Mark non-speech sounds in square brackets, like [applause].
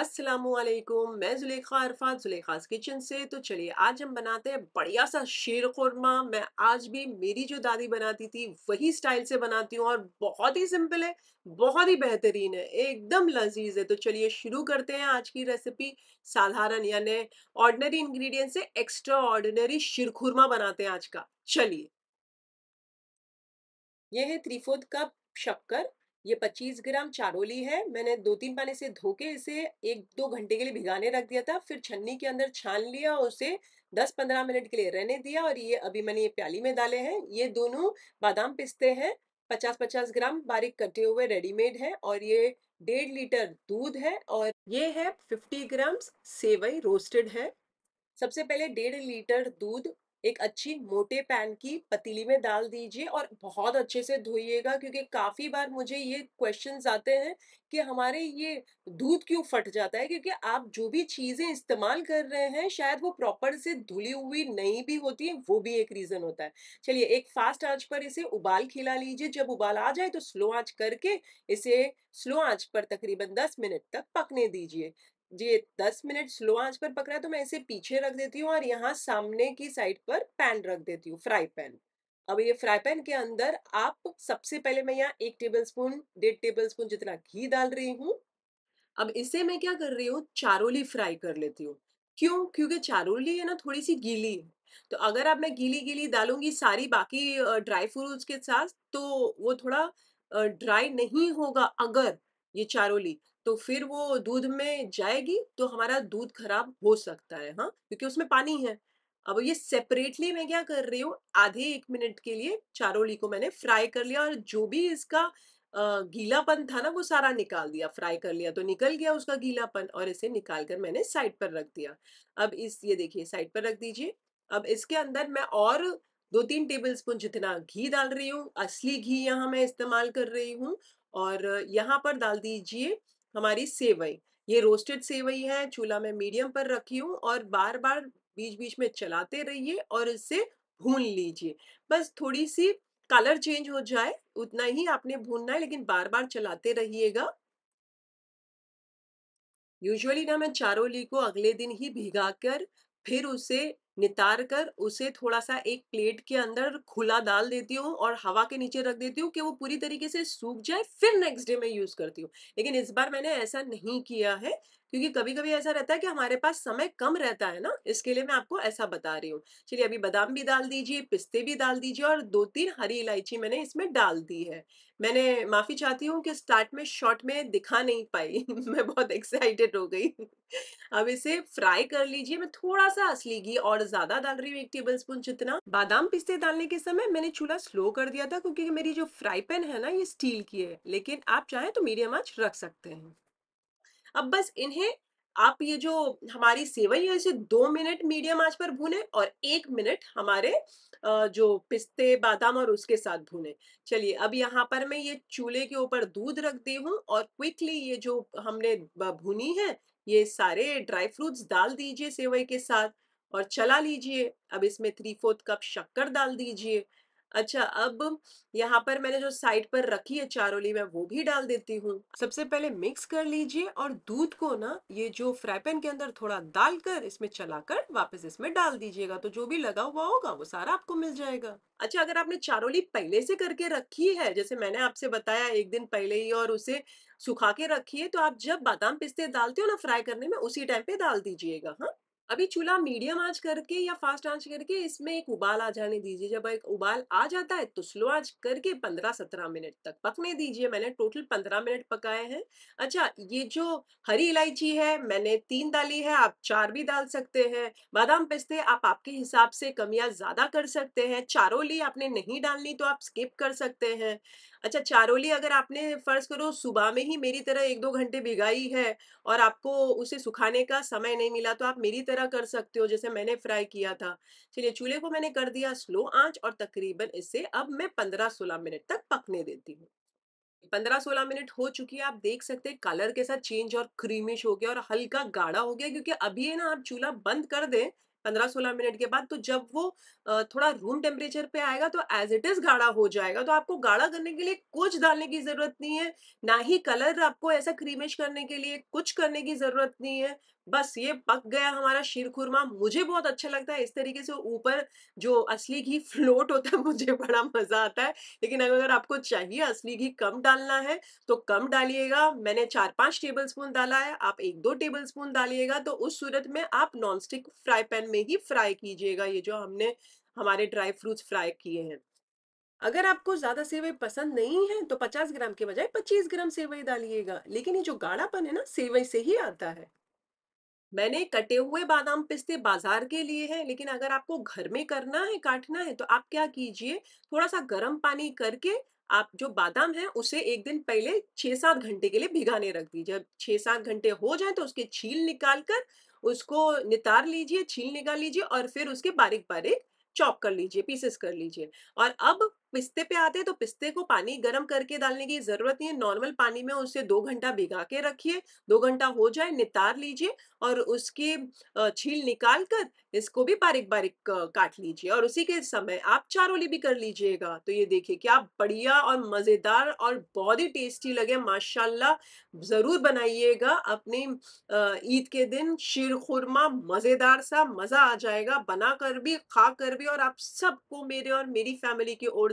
असलकुम मैं जुलेखा अरफात जुलेखास किचन से तो चलिए आज हम बनाते हैं बढ़िया सा शेर कौरमा मैं आज भी मेरी जो दादी बनाती थी वही स्टाइल से बनाती हूँ और बहुत ही सिंपल है बहुत ही बेहतरीन है एकदम लजीज है तो चलिए शुरू करते हैं आज की रेसिपी साधारण यानी ऑर्डनरी इंग्रेडिएंट से एक्स्ट्रा ऑर्डिनरी शिरखुरमा बनाते हैं आज का चलिए यह है थ्री फोर्थ कप शक्कर ये 25 ग्राम चारोली है मैंने दो तीन पानी से धो के इसे एक दो घंटे के लिए भिगाने रख दिया था फिर छन्नी के अंदर छान लिया और उसे 10-15 मिनट के लिए रहने दिया और ये अभी मैंने ये प्याली में डाले हैं ये दोनों बादाम पिस्ते हैं 50-50 ग्राम बारीक कटे हुए रेडीमेड हैं और ये डेढ़ लीटर दूध है और ये है फिफ्टी ग्राम सेवई रोस्टेड है सबसे पहले डेढ़ लीटर दूध एक अच्छी मोटे पैन की पतीली में डाल दीजिए और बहुत अच्छे से धोइएगा क्योंकि काफ़ी बार मुझे ये क्वेश्चन आते हैं कि हमारे ये दूध क्यों फट जाता है क्योंकि आप जो भी चीज़ें इस्तेमाल कर रहे हैं शायद वो प्रॉपर से धुली हुई नहीं भी होती है वो भी एक रीज़न होता है चलिए एक फास्ट आंच पर इसे उबाल खिला लीजिए जब उबाल आ जाए तो स्लो आंच करके इसे स्लो आंच पर तकरीबन 10 मिनट तक पकने दीजिए ये दस मिनट स्लो आंच पर पक रहा है तो मैं इसे पीछे रख देती हूँ और यहाँ सामने की साइड पर पैन रख देती हूँ फ्राई पैन अब ये फ्राई पैन के अंदर आप सबसे पहले मैं यहाँ एक टेबल स्पून डेढ़ टेबल स्पून जितना घी डाल रही हूँ अब इसे मैं क्या कर रही हूँ चारोली फ्राई कर लेती हूँ क्यों क्योंकि चारोली है ना थोड़ी सी गीली है तो अगर आप मैं गीली गीली डालूंगी सारी बाकी ड्राई फ्रूट्स के साथ तो वो थोड़ा ड्राई नहीं होगा अगर ये चारोली तो फिर वो दूध में जाएगी तो हमारा दूध खराब हो सकता है हाँ क्योंकि उसमें पानी है अब ये सेपरेटली मैं क्या कर रही हूँ आधे एक मिनट के लिए चारोली को मैंने फ्राई कर लिया और जो भी इसका गीलापन था ना वो सारा निकाल दिया फ्राई कर लिया तो निकल गया उसका गीलापन और इसे निकाल कर मैंने साइड पर रख दिया अब इस ये देखिए साइड पर रख दीजिए अब इसके अंदर मैं और दो तीन टेबल स्पून जितना घी डाल रही हूँ असली घी यहाँ मैं इस्तेमाल कर रही हूँ और यहाँ पर डाल दीजिए हमारी सेवई ये रोस्टेड सेवई है चूल्हा में मीडियम पर रखी हूँ और बार बार बीच बीच में चलाते रहिए और इससे भून लीजिए बस थोड़ी सी कलर चेंज हो जाए उतना ही आपने भूनना है लेकिन बार बार चलाते रहिएगा यूजुअली ना मैं चारोली को अगले दिन ही भिगा कर फिर उसे नितार कर उसे थोड़ा सा एक प्लेट के अंदर खुला डाल देती हूँ और हवा के नीचे रख देती हूँ कि वो पूरी तरीके से सूख जाए फिर नेक्स्ट डे मैं यूज़ करती हूँ लेकिन इस बार मैंने ऐसा नहीं किया है क्योंकि कभी कभी ऐसा रहता है कि हमारे पास समय कम रहता है ना इसके लिए मैं आपको ऐसा बता रही हूँ चलिए अभी बादाम भी डाल दीजिए पिस्ते भी डाल दीजिए और दो तीन हरी इलायची मैंने इसमें डाल दी है मैंने माफी चाहती हूँ कि स्टार्ट में शॉर्ट में दिखा नहीं पाई [laughs] मैं बहुत एक्साइटेड हो गई अब इसे फ्राई कर लीजिए मैं थोड़ा सा असली घी और ज्यादा डाल रही हूँ एक टेबल स्पून जितना बादाम पिस्ते डालने के समय मैंने चूल्हा स्लो कर दिया था क्योंकि मेरी जो फ्राई पैन है ना ये स्टील की है लेकिन आप चाहें तो मीडियम आंच रख सकते हैं अब बस इन्हें आप ये जो हमारी सेवई है इसे दो मिनट मीडियम आंच पर भूने और एक मिनट हमारे जो पिस्ते बादाम और उसके साथ भूने चलिए अब यहाँ पर मैं ये चूल्हे के ऊपर दूध रख दी हूँ और क्विकली ये जो हमने भूनी है ये सारे ड्राई फ्रूट्स डाल दीजिए सेवई के साथ और चला लीजिए अब इसमें थ्री फोर्थ कप शक्कर डाल दीजिए अच्छा अब यहाँ पर मैंने जो साइड पर रखी है चारोली मैं वो भी डाल देती हूँ सबसे पहले मिक्स कर लीजिए और दूध को ना ये जो फ्राई पैन के अंदर थोड़ा डालकर इसमें चलाकर वापस इसमें डाल दीजिएगा तो जो भी लगा हुआ होगा वो सारा आपको मिल जाएगा अच्छा अगर आपने चारोली पहले से करके रखी है जैसे मैंने आपसे बताया एक दिन पहले ही और उसे सुखा के रखी है तो आप जब बादाम पिस्ते डालते हो ना फ्राई करने में उसी टाइम पे डाल दीजिएगा हाँ अभी चूल्हा मीडियम आंच करके या फास्ट आंच करके इसमें एक उबाल आ जाने दीजिए जब एक उबाल आ जाता है तो स्लो आंच करके पंद्रह सत्रह मिनट तक पकने दीजिए मैंने टोटल पंद्रह मिनट पकाए हैं अच्छा ये जो हरी इलायची है मैंने तीन डाली है आप चार भी डाल सकते हैं बादाम पिस्ते आप आपके हिसाब से कमियाँ ज्यादा कर सकते हैं चारों ली आपने नहीं डालनी तो आप स्किप कर सकते हैं अच्छा चारोली अगर आपने फर्ज करो सुबह में ही मेरी तरह एक दो घंटे भिगाई है और आपको उसे सुखाने का समय नहीं मिला तो आप मेरी तरह कर सकते हो जैसे मैंने फ्राई किया था चलिए चूल्हे को मैंने कर दिया स्लो आंच और तकरीबन इसे अब मैं पंद्रह सोलह मिनट तक पकने देती हूँ पंद्रह सोलह मिनट हो चुकी है आप देख सकते हैं कलर के साथ चेंज और क्रीमिश हो गया और हल्का गाढ़ा हो गया क्योंकि अभी है ना आप चूल्हा बंद कर दें पंद्रह सोलह मिनट के बाद तो जब वो थोड़ा रूम टेम्परेचर पे आएगा तो एज इट इज गाढ़ा हो जाएगा तो आपको गाढ़ा करने के लिए कुछ डालने की जरूरत नहीं है ना ही कलर आपको ऐसा क्रीमिश करने के लिए कुछ करने की जरूरत नहीं है बस ये पक गया हमारा शीर खुरमा मुझे बहुत अच्छा लगता है इस तरीके से ऊपर जो असली घी [laughs] फ्लोट होता है मुझे बड़ा मजा आता है लेकिन अगर आपको चाहिए असली घी कम डालना है तो कम डालिएगा मैंने चार पांच टेबल स्पून डाला है आप एक दो टेबल स्पून डालिएगा तो उस सूरत में आप नॉन स्टिक फ्राई पैन में ही फ्राई कीजिएगा ये जो हमने हमारे ड्राई फ्रूट्स फ्राई किए हैं अगर आपको ज़्यादा सेवई पसंद नहीं है तो 50 ग्राम के बजाय 25 ग्राम सेवई डालिएगा लेकिन ये जो गाढ़ापन है ना सेवई से ही आता है मैंने कटे हुए बादाम पिस्ते बाजार के लिए हैं लेकिन अगर आपको घर में करना है काटना है तो आप क्या कीजिए थोड़ा सा गर्म पानी करके आप जो बादाम है उसे एक दिन पहले छः सात घंटे के लिए भिगाने रख दीजिए जब छह सात घंटे हो जाए तो उसके छील निकाल कर उसको नितार लीजिए छील निकाल लीजिए और फिर उसके बारीक बारीक चॉप कर लीजिए पीसेस कर लीजिए और अब पिस्ते पे आते हैं तो पिस्ते को पानी गर्म करके डालने की जरूरत नहीं है नॉर्मल पानी में उसे दो घंटा भिगा के रखिए दो घंटा हो जाए नितार लीजिए और उसके छील निकाल कर इसको भी बारीक बारीक काट लीजिए और उसी के समय आप चारोली भी कर लीजिएगा तो ये देखिए क्या बढ़िया और मजेदार और बहुत ही टेस्टी लगे माशाल्लाह जरूर बनाइएगा अपने ईद के दिन शीर खुरमा मजेदार सा मजा आ जाएगा बना कर भी खा कर भी और आप सबको मेरे और मेरी फैमिली की ओर